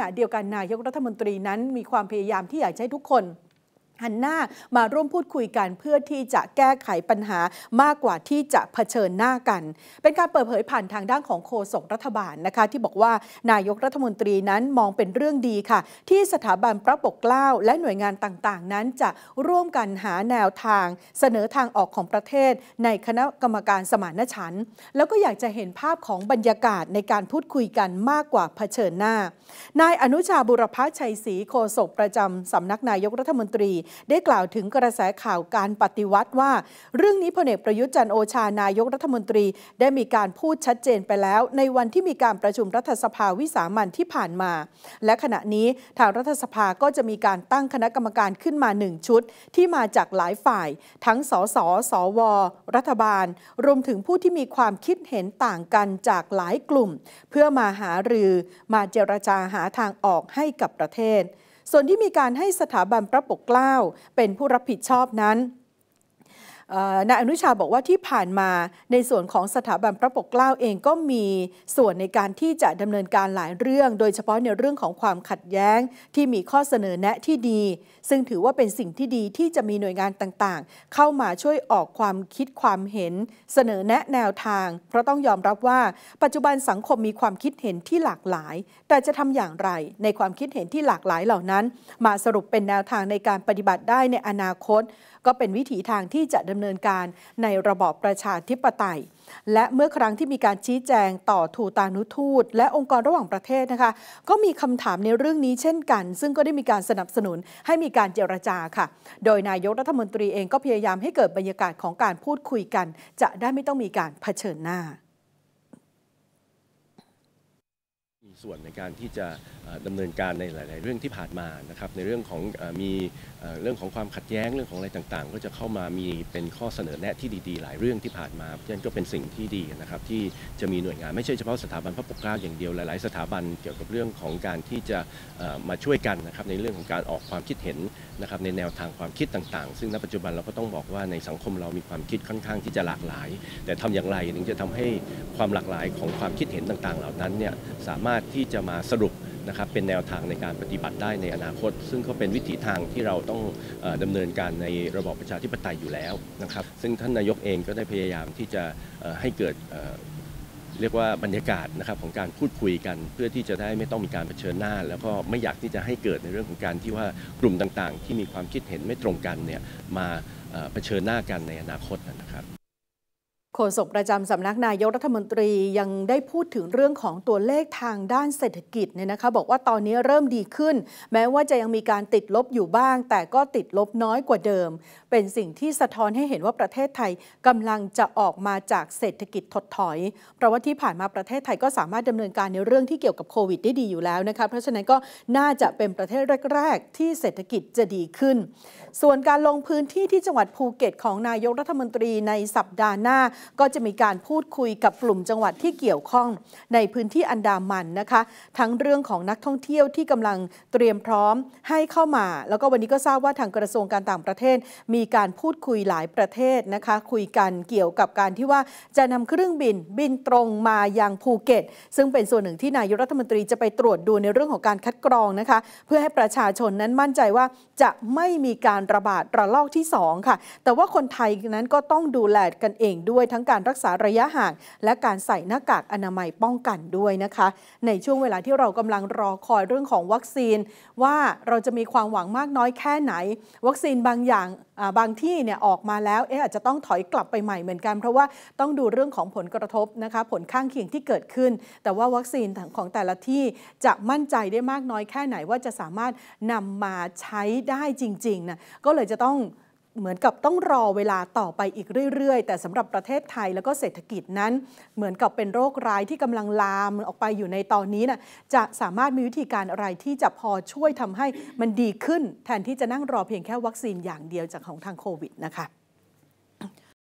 ณะเดียวกันนายกรัฐมนตรีนั้นมีความพยายามที่อยากให้ทุกคนหันหน้ามาร่วมพูดคุยกันเพื่อที่จะแก้ไขปัญหามากกว่าที่จะเผชิญหน้ากัน เป็นการเปิดเผยผ่านทางด้านของโฆษกรัฐบาลนะคะ ที่บอกว่านายกรัฐมนตรีนั้นมองเป็นเรื่องดีค่ะ ที่สถาบันพระปกเกล้าและหน่วยงานต่างๆ นั้นจะร่วมกันหาแนวทาง เสนอทางออกของประเทศ ในคณะกรรมการสมานฉันท์แล้วก็อยากจะเห็นภาพของบรรยากาศในการพูดคุยกันมากกว่าเผชิญหน้า นายอนุชาบุรพชัยศรีโฆษกประจำสำนักนายกรัฐมนตรีได้กล่าวถึงกระแสข่าวการปฏิวัติว่า เรื่องนี้พลเอกประยุทธ์จันโอชานายกรัฐมนตรีได้มีการพูดชัดเจนไปแล้ว ในวันที่มีการประชุมรัฐสภาวิสามันที่ผ่านมา และขณะนี้ทางรัฐสภาก็จะมีการตั้งคณะกรรมการขึ้นมาหนึ่งชุด ที่มาจากหลายฝ่าย ทั้งสสสวรัฐบาล รวมถึงผู้ที่มีความคิดเห็นต่างกันจากหลายกลุ่ม เพื่อมาหารือมาเจรจาหาทางออกให้กับประเทศส่วนที่มีการให้สถาบันพระปกเกล้าเป็นผู้รับผิดชอบนั้นนายอนุชาบอกว่าที่ผ่านมา ในส่วนของสถาบันพระปกเกล้าเองก็มีส่วนในการที่จะดำเนินการหลายเรื่อง โดยเฉพาะในเรื่องของความขัดแย้ง ที่มีข้อเสนอแนะที่ดี ซึ่งถือว่าเป็นสิ่งที่ดีที่จะมีหน่วยงานต่างๆ เข้ามาช่วยออกความคิดความเห็น เสนอแนะแนวทาง เพราะต้องยอมรับว่า ปัจจุบันสังคมมีความคิดเห็นที่หลากหลาย แต่จะทำอย่างไร ในความคิดเห็นที่หลากหลายเหล่านั้น มาสรุปเป็นแนวทางในการปฏิบัติได้ในอนาคต ก็เป็นวิถีทางที่จะดำาเนินการในระบอบประชาธิปไตย และเมื่อครั้งที่มีการชี้แจงต่อทูตานุทูต และองค์กรระหว่างประเทศนะคะก็มีคำถามในเรื่องนี้เช่นกัน ซึ่งก็ได้มีการสนับสนุนให้มีการเจรจาค่ะโดยนายกรัฐมนตรีเองก็พยายามให้เกิดบรรยากาศของการพูดคุยกัน จะได้ไม่ต้องมีการเผชิญหน้าส่วนในการที่จะดำเนินการในหลาย ๆเรื่องที่ผ่านมานะครับในเรื่องของมีเรื่องของความขัดแย้งเรื่องของอะไรต่าง ๆ ก็จะเข้ามามีเป็นข้อเสนอแนะที่ดี ๆ หลายเรื่องที่ผ่านมาฉะนั้นก็เป็นสิ่งที่ดีนะครับที่จะมีหน่วยงานไม่ใช่เฉพาะสถาบันพระปกเกล้าอย่างเดียวหลายๆสถาบันเกี่ยวกับเรื่องของการที่จะมาช่วยกันนะครับในเรื่องของการออกความคิดเห็นนะครับในแนวทางความคิดต่างๆ ซึ่งณปัจจุบันเราก็ต้องบอกว่าในสังคมเรามีความคิดค่อนข้างที่จะหลากหลาย แต่ทำอย่างไรถึงจะทำให้ความหลากหลายของความคิดเห็นต่างๆ เหล่านั้นเนี่ยสามารถที่จะมาสรุปนะครับเป็นแนวทางในการปฏิบัติได้ในอนาคต ซึ่งก็เป็นวิถีทางที่เราต้องดำเนินการในระบอบประชาธิปไตยอยู่แล้วนะครับซึ่งท่านนายกเองก็ได้พยายามที่จะให้เกิดเรียกว่าบรรยากาศนะครับของการพูดคุยกัน เพื่อที่จะได้ไม่ต้องมีการเผชิญหน้า แล้วก็ไม่อยากที่จะให้เกิดในเรื่องของการที่ว่ากลุ่มต่างๆ ที่มีความคิดเห็นไม่ตรงกันเนี่ยมาเผชิญหน้ากันในอนาคตนะครับโฆษกประจำสำนักนายกรัฐมนตรียังได้พูดถึงเรื่องของตัวเลขทางด้านเศรษฐกิจเนี่ยนะคะบอกว่าตอนนี้เริ่มดีขึ้น แม้ว่าจะยังมีการติดลบอยู่บ้างแต่ก็ติดลบน้อยกว่าเดิม เป็นสิ่งที่สะท้อนให้เห็นว่าประเทศไทยกำลังจะออกมาจากเศรษฐกิจถดถอยเพราะว่าที่ผ่านมาประเทศไทยก็สามารถดำเนินการในเรื่องที่เกี่ยวกับโควิดได้ดีอยู่แล้วนะคะเพราะฉะนั้นก็น่าจะเป็นประเทศแรกๆ ที่เศรษฐกิจจะดีขึ้น ส่วนการลงพื้นที่ที่จังหวัดภูเก็ตของนายกรัฐมนตรีในสัปดาห์หน้าก็จะมีการพูดคุยกับกลุ่มจังหวัดที่เกี่ยวข้อง ในพื้นที่อันดามันนะคะ ทั้งเรื่องของนักท่องเที่ยวที่กำลังเตรียมพร้อมให้เข้ามา แล้วก็วันนี้ก็ทราบว่าทางกระทรวงการต่างประเทศ มีการพูดคุยหลายประเทศนะคะคุยกันเกี่ยวกับการที่ว่าจะนำเครื่องบินบินตรงมายังภูเก็ต ซึ่งเป็นส่วนหนึ่งที่นายกรัฐมนตรีจะไปตรวจดูในเรื่องของการคัดกรองนะคะเพื่อให้ประชาชนนั้นมั่นใจว่าจะไม่มีการระบาดระลอกที่2ค่ะ แต่ว่าคนไทยนั้นก็ต้องดูแลกันเองด้วยทั้งทั้งการรักษาระยะห่าง และการใส่หน้ากากอนามัยป้องกันด้วยนะคะในช่วงเวลาที่เรากำลังรอคอยเรื่องของวัคซีน ว่าเราจะมีความหวังมากน้อยแค่ไหน วัคซีนบางอย่างบางที่เนี่ยออกมาแล้วเอ๊ะอาจจะต้องถอยกลับไปใหม่เหมือนกัน เพราะว่าต้องดูเรื่องของผลกระทบนะคะผลข้างเคียงที่เกิดขึ้น แต่ว่าวัคซีนของแต่ละที่จะมั่นใจได้มากน้อยแค่ไหน ว่าจะสามารถนำมาใช้ได้จริงๆนะก็เลยจะต้องเหมือนกับต้องรอเวลาต่อไปอีกเรื่อยๆ แต่สำหรับประเทศไทยแล้วก็เศรษฐกิจนั้น เหมือนกับเป็นโรคร้ายที่กำลังลามออกไปอยู่ในตอนนี้นะจะสามารถมีวิธีการอะไรที่จะพอช่วยทำให้มันดีขึ้น แทนที่จะนั่งรอเพียงแค่วัคซีนอย่างเดียวจากของทางโควิดนะคะ